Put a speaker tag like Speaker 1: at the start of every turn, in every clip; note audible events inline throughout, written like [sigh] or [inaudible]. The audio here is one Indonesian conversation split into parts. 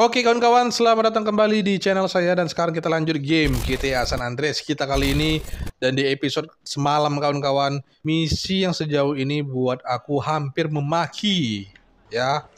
Speaker 1: Oke kawan-kawan, selamat datang kembali di channel saya dan sekarang kita lanjut game GTA San Andreas kita kali ini dan di episode semalam kawan-kawan misi yang sejauh ini buat aku hampir memaki ya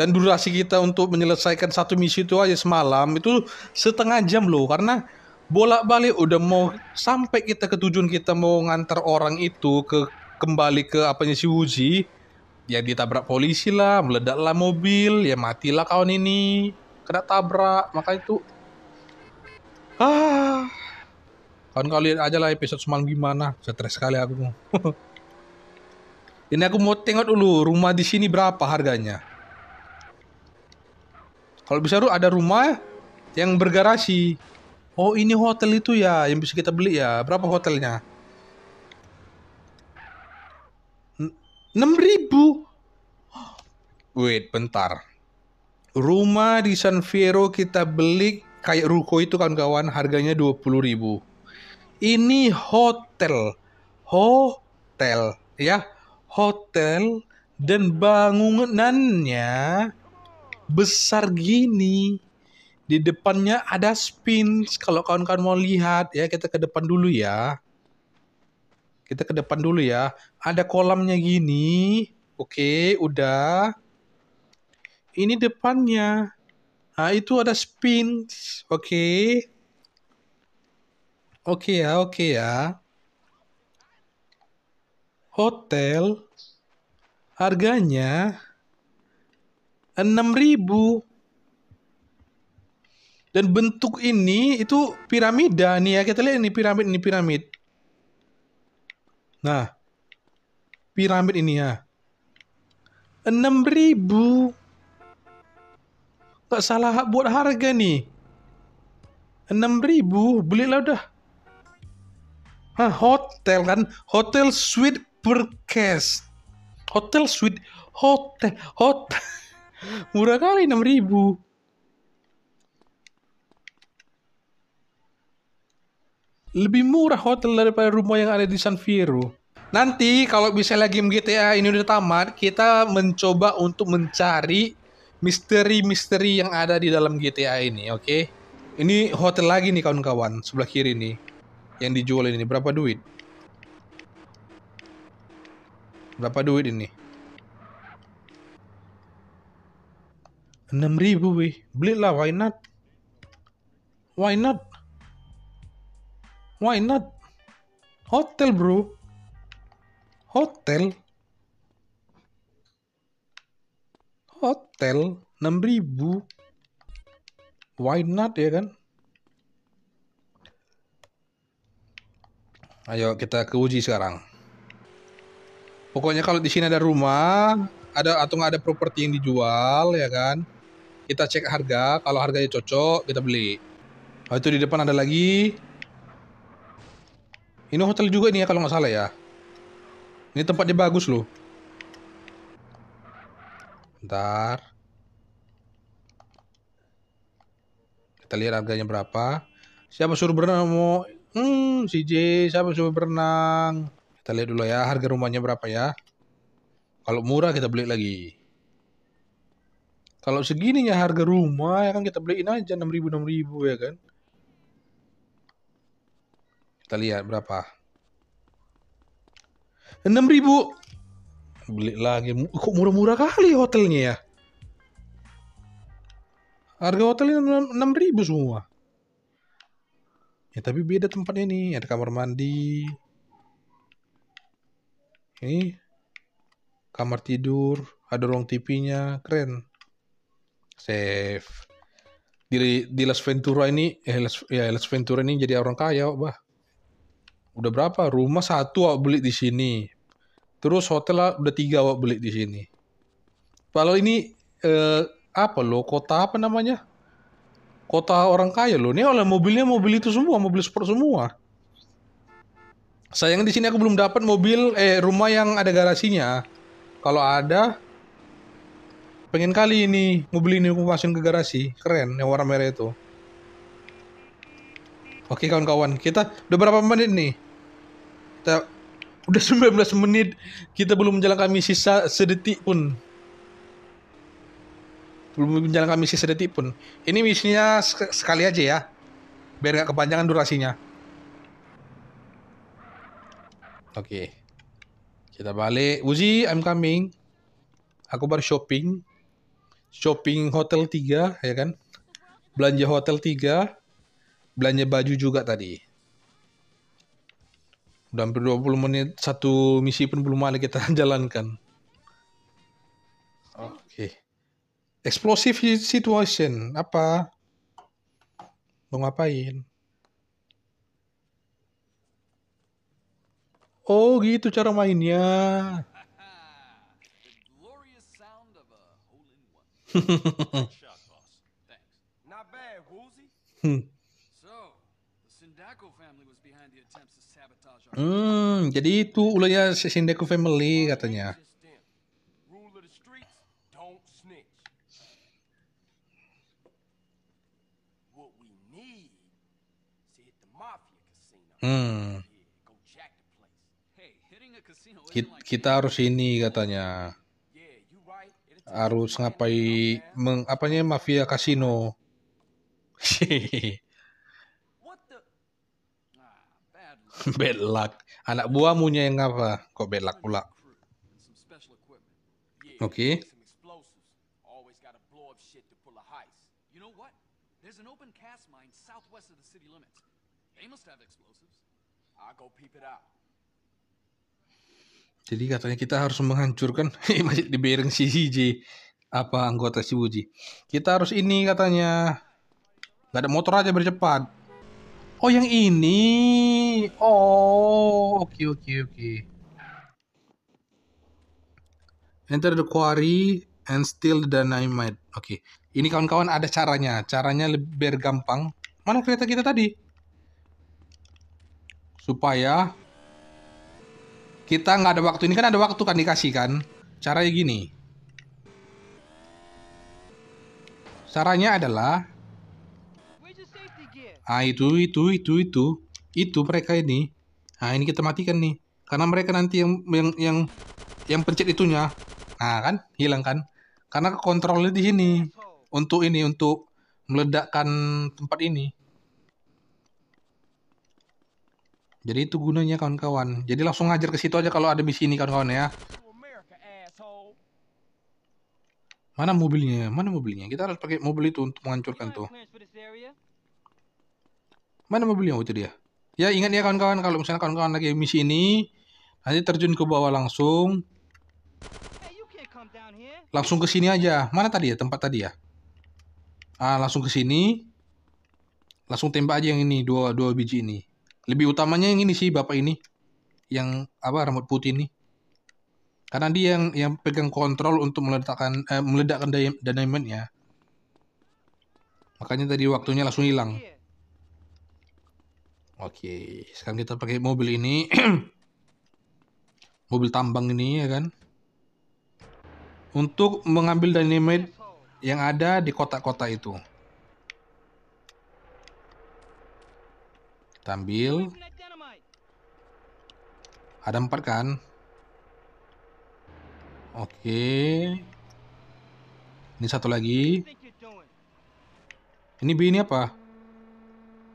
Speaker 1: dan durasi kita untuk menyelesaikan satu misi itu aja semalam itu setengah jam loh karena bolak-balik udah mau sampai kita ke tujuan kita mau ngantar orang itu ke kembali ke apanya si Wuji ya ditabrak polisi lah meledaklah mobil ya matilah kawan ini kena tabrak maka itu ah kawan kau lihat aja lah episode semalam gimana stres sekali aku [laughs] ini aku mau tengok dulu rumah di sini berapa harganya kalau bisa tuh ada rumah yang bergarasi oh ini hotel itu ya yang bisa kita beli ya berapa hotelnya hmm. Enam 6000 wait bentar rumah di San Fierro kita beli kayak ruko itu kan kawan harganya dua puluh ribu. ini hotel hotel ya hotel dan bangunannya besar gini di depannya ada spins kalau kawan-kawan mau lihat ya kita ke depan dulu ya kita ke depan dulu ya. Ada kolamnya gini. Oke, udah. Ini depannya. Nah, itu ada spin. Oke. Oke ya, oke ya. Hotel harganya 6000 dan bentuk ini itu piramida nih ya kita lihat ini piramid ini piramid Nah, piramid ini ya. 6000 Tak salah buat harga nih. 6000 belilah dah. Hah, hotel kan, hotel suite per cash. Hotel suite hotel hotel [laughs] murah kali 6000 lebih murah hotel daripada rumah yang ada di San Fierro. Nanti kalau misalnya game GTA ini udah tamat, kita mencoba untuk mencari misteri-misteri yang ada di dalam GTA ini, oke? Okay? Ini hotel lagi nih kawan-kawan, sebelah kiri nih. Yang dijual ini berapa duit? Berapa duit ini? 6000 wih. Belilah why not? Why not? Why not? Hotel, bro. Hotel. Hotel 6000. Why not ya kan? Ayo kita ke uji sekarang. Pokoknya kalau di sini ada rumah, ada atau nggak ada properti yang dijual ya kan? Kita cek harga, kalau harganya cocok kita beli. Oh, itu di depan ada lagi. Ini hotel juga ini ya kalau nggak salah ya. Ini tempatnya bagus loh. Bentar. Kita lihat harganya berapa. Siapa suruh berenang mau? Hmm, si J, siapa suruh berenang? Kita lihat dulu ya harga rumahnya berapa ya. Kalau murah kita beli lagi. Kalau segininya harga rumah ya kan kita beliin aja 6000 6000 ya kan. Kita lihat berapa. 6000 Beli lagi. Kok murah-murah kali hotelnya ya? Harga hotelnya 6000 semua. Ya tapi beda tempatnya nih. Ada kamar mandi. Ini kamar tidur, ada ruang TV-nya, keren. Save. Di, di Las Ventura ini, eh, Las, ya Las Ventura ini jadi orang kaya, bah udah berapa rumah satu awak beli di sini terus hotel udah tiga awak beli di sini kalau ini eh, apa lo kota apa namanya kota orang kaya lo ini oleh mobilnya mobil itu semua mobil sport semua sayang di sini aku belum dapat mobil eh rumah yang ada garasinya kalau ada pengen kali ini mobil ini aku masukin ke garasi keren yang warna merah itu Oke kawan-kawan, kita udah berapa menit nih? kita udah 19 menit kita belum menjalankan misi sedetik pun belum menjalankan misi sedetik pun ini misinya sek sekali aja ya biar gak kepanjangan durasinya oke okay. kita balik Uzi I'm coming aku baru shopping shopping hotel 3 ya kan belanja hotel 3 belanja baju juga tadi Udah hampir 20 menit, satu misi pun belum ada kita [laughs] jalankan. Oke. Okay. Explosive situation, apa? Mau ngapain? Oh gitu cara mainnya. [laughs] hmm. Hmm, jadi itu ulahnya sindaco family katanya. Hmm. Kita harus ini katanya. Harus ngapain mengapanya mafia kasino. [laughs] [laughs] bad luck. Anak nya yang apa? Kok bad luck pula? Oke. Jadi katanya kita harus menghancurkan [laughs] di bereng si CJ apa anggota si Wuji. Kita harus ini katanya. Gak ada motor aja bercepat. Oh yang ini. Oh, oke okay, oke okay, oke. Okay. Enter the quarry and steal the dynamite. Oke. Okay. Ini kawan-kawan ada caranya. Caranya lebih gampang. Mana kereta kita tadi? Supaya kita nggak ada waktu. Ini kan ada waktu kan dikasih kan. Caranya gini. Caranya adalah ah itu itu itu itu itu mereka ini ah ini kita matikan nih karena mereka nanti yang yang yang yang pencet itunya nah kan hilang kan karena kontrolnya di sini untuk ini untuk meledakkan tempat ini jadi itu gunanya kawan-kawan jadi langsung ngajar ke situ aja kalau ada misi ini kawan-kawan ya mana mobilnya mana mobilnya kita harus pakai mobil itu untuk menghancurkan tuh Mana mobilnya? itu dia. Ya, ingat ya kawan-kawan. Kalau misalnya kawan-kawan lagi misi ini, nanti terjun ke bawah langsung. Langsung ke sini aja. Mana tadi ya? Tempat tadi ya? Ah, langsung ke sini. Langsung tembak aja yang ini, dua, dua biji ini. Lebih utamanya yang ini sih, bapak ini. Yang apa rambut putih ini karena dia yang yang pegang kontrol untuk meledakkan eh, meledakkan dynamite ya. Makanya tadi waktunya langsung hilang. Oke, sekarang kita pakai mobil ini. [clears throat] mobil tambang ini ya kan. Untuk mengambil dynamite yang ada di kotak-kotak itu. Kita ambil. Ada empat kan? Oke. Ini satu lagi. Ini B ini apa?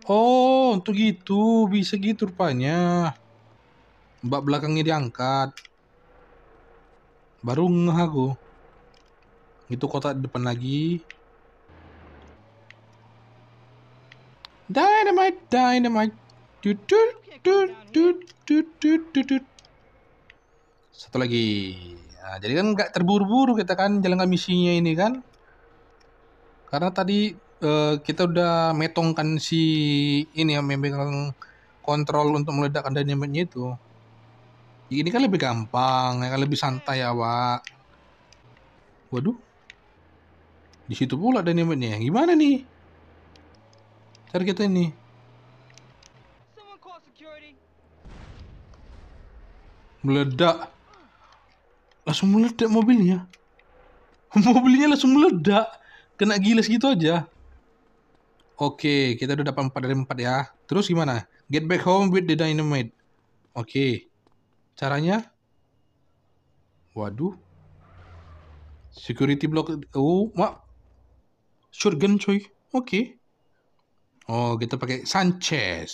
Speaker 1: Oh, untuk gitu, bisa gitu rupanya. Mbak belakangnya diangkat. Baru ngeh aku. Itu kotak depan lagi. Dynamite, dynamite. Dut, dut, Satu lagi. Nah, jadi kan nggak terburu-buru kita kan jalankan misinya ini kan. Karena tadi Eh, kita udah metongkan si ini yang memegang kontrol untuk meledakkan dynamite itu. Ini kan lebih gampang, ya kan lebih santai ya, Pak. Waduh. Di situ pula dynamite-nya. Gimana nih? Cari kita ini. Meledak. Langsung meledak mobilnya. [laughs] mobilnya langsung meledak. Kena giles gitu aja. Oke, kita udah dapat 4 dari 4 ya. Terus gimana? Get back home with the dynamite. Oke. Caranya? Waduh. Security block. Oh, mak. Shotgun coy. Oke. Oh, kita pakai Sanchez.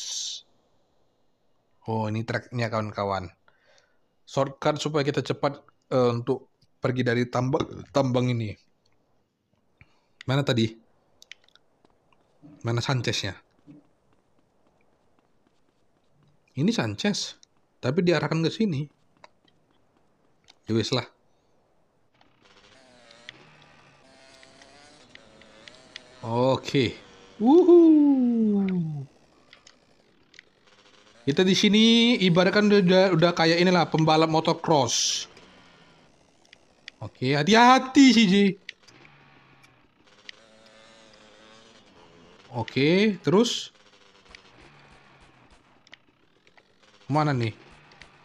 Speaker 1: Oh, ini tracknya kawan-kawan. Shortcut supaya kita cepat uh, untuk pergi dari tambang tambang ini. Mana tadi? Mana Sanchez-nya? Ini Sanchez, tapi diarahkan ke sini. Yowis ya lah. Oke. Okay. Kita di sini ibaratkan udah udah kayak inilah pembalap motocross. Oke, hati-hati sih, Oke, terus? Mana nih?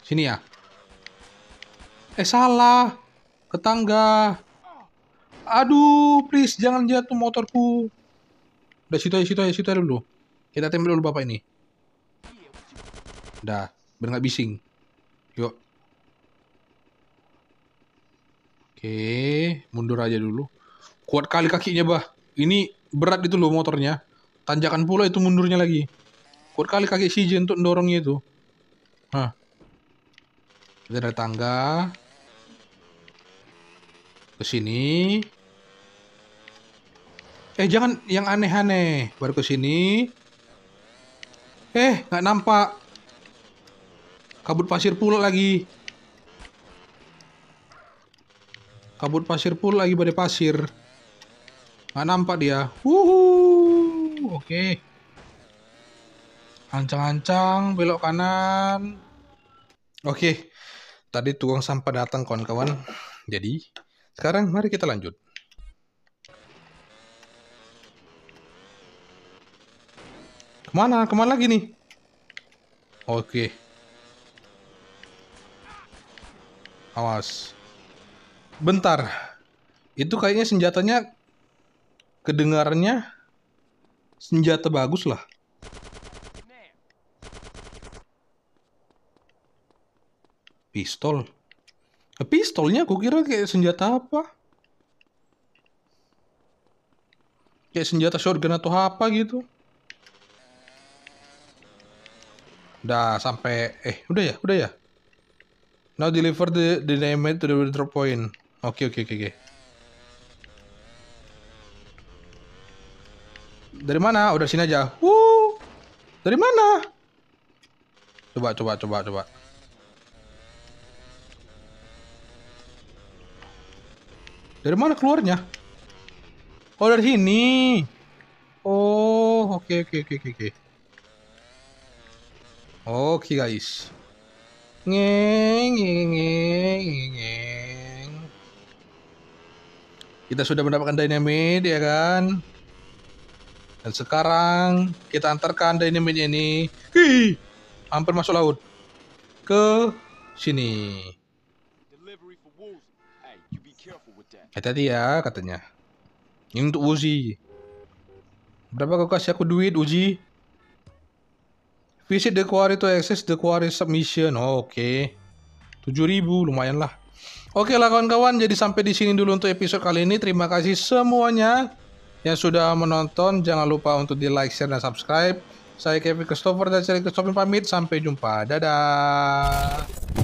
Speaker 1: Sini ya? Eh, salah. Ke tangga. Aduh, please jangan jatuh motorku. Udah situ aja, situ aja, situ aja dulu. Kita tembel dulu bapak ini. Dah, biar nggak bising. Yuk. Oke, mundur aja dulu. Kuat kali kakinya, bah. Ini berat itu loh motornya. Tanjakan pula itu mundurnya lagi. Kuat kali kaki Shiji untuk mendorongnya itu. Hah. Kita dari tangga. Ke sini. Eh jangan yang aneh-aneh. Baru ke sini. Eh, nggak nampak. Kabut pasir pula lagi. Kabut pasir pula lagi badai pasir. Nggak nampak dia. Wuhuu oke. Okay. Ancang-ancang, belok kanan. Oke. Okay. Tadi tuang sampah datang kawan-kawan. Jadi, sekarang mari kita lanjut. Kemana? Kemana lagi nih? Oke. Okay. Awas. Bentar. Itu kayaknya senjatanya kedengarannya senjata bagus lah. Pistol. Nah, pistolnya aku kira kayak senjata apa? Kayak senjata shotgun atau apa gitu. Udah sampai eh udah ya, udah ya. Now deliver the, the damage to the drop point. Oke okay, oke okay, oke okay, oke. Okay. Dari mana? Udah sini aja. Woo. Dari mana? Coba, coba, coba, coba. Dari mana keluarnya? Oh, dari sini. Oh, oke, okay, oke, okay, oke, okay, oke. Okay. Oke, okay, guys. Ngeng, ngeng, ngeng, ngeng. Kita sudah mendapatkan dynamite, ya kan? Dan sekarang kita antarkan dynamit ini. Hi, hampir masuk laut. Ke sini. Hati-hati ya katanya. Ini untuk Uzi. Berapa kau kasih aku duit Uzi? Visit the quarry to access the quarry submission. Oh, Oke. Okay. 7000 lumayan lah. Oke okay lah kawan-kawan, jadi sampai di sini dulu untuk episode kali ini. Terima kasih semuanya. Yang sudah menonton, jangan lupa untuk di like, share, dan subscribe. Saya Kevin Christopher dan saya Christopher pamit. Sampai jumpa. Dadah.